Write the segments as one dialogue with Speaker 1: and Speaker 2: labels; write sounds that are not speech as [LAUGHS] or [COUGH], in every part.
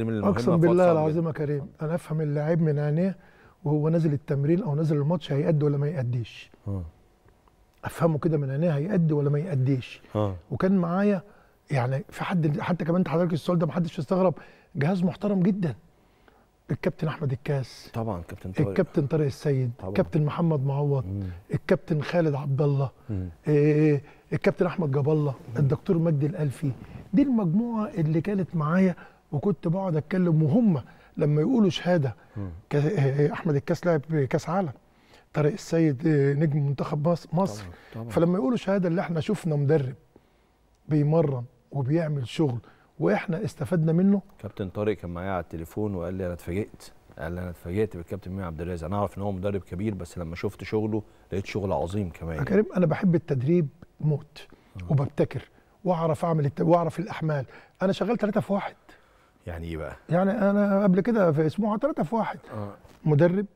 Speaker 1: اقسم بالله العظيم يا كريم انا افهم اللاعب من عينيه وهو نازل التمرين او نازل الماتش هيأدي ولا ما يأديش افهمه كده من عينيه هيأدي ولا ما يأديش وكان معايا يعني في حد حتى كمان حضرتك السؤال ده محدش يستغرب جهاز محترم جدا الكابتن احمد الكاس طبعا كابتن طارق الكابتن طارق السيد طبعا. كابتن محمد معوض مم. الكابتن خالد عبد الله إيه الكابتن احمد جاب الله الدكتور مجدي الالفي دي المجموعه اللي كانت معايا وكنت بقعد اتكلم وهم لما يقولوا شهاده آه، احمد الكاس لعب كاس عالم طارق السيد آه، نجم منتخب مصر طبعا. طبعا. فلما يقولوا شهاده اللي احنا شفنا مدرب بيمرن وبيعمل شغل واحنا استفدنا منه كابتن طارق كان معايا على التليفون وقال لي انا اتفاجئت قال لي انا اتفاجئت بالكابتن ميمي عبد الرازق انا اعرف ان هو مدرب كبير بس لما شفت شغله لقيت شغل عظيم كمان يا كريم انا بحب التدريب موت وببتكر واعرف اعمل الت... واعرف الاحمال انا شغال ثلاثه في واحد يعني ايه بقى؟ يعني انا قبل كده في اسبوع ثلاثه في واحد آه. مدرب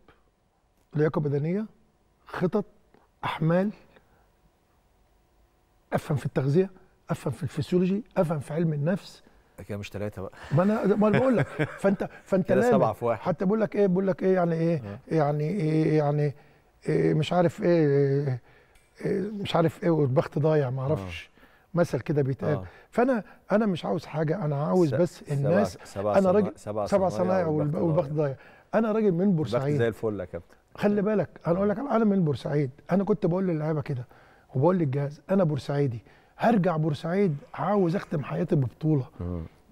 Speaker 1: لياقه بدنيه خطط احمال افهم في التغذيه افهم في الفسيولوجي افهم في علم النفس كده مش ثلاثه بقى ما انا ما بقول لك [LAUGHS] فانت فانت كده سبعه في واحد حتى بقول لك ايه بقول لك ايه يعني ايه آه. يعني ايه يعني إيه مش عارف ايه, إيه مش عارف ايه والبخت ضايع ما اعرفش آه. مثل كده بيتقال آه. فانا انا مش عاوز حاجه انا عاوز بس الناس سبع انا راجل سبع صنايع والبخت ضايع انا راجل من بورسعيد زي الفل يا كابتن خلي بالك انا اقول لك انا من بورسعيد انا كنت بقول للعيبه كده وبقول للجهاز انا بورسعيدي هرجع بورسعيد عاوز اختم حياتي ببطوله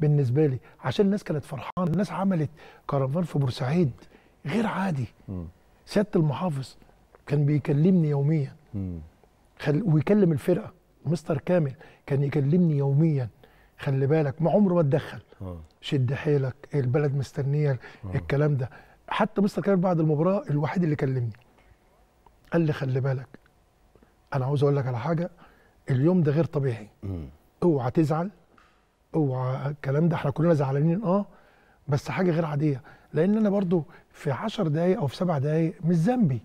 Speaker 1: بالنسبه لي عشان الناس كانت فرحانه الناس عملت كرفان في بورسعيد غير عادي سياده المحافظ كان بيكلمني يوميا خل... ويكلم الفرقه مستر كامل كان يكلمني يوميا خلي بالك ما عمره ما اتدخل آه. شد حيلك البلد مستنيه آه. الكلام ده حتى مستر كامل بعد المباراه الوحيد اللي كلمني قال لي خلي بالك انا عاوز اقول لك على حاجه اليوم ده غير طبيعي اوعى تزعل اوعى الكلام ده احنا كلنا زعلانين اه بس حاجه غير عاديه لان انا برضو في 10 دقايق او في سبع دقايق مش ذنبي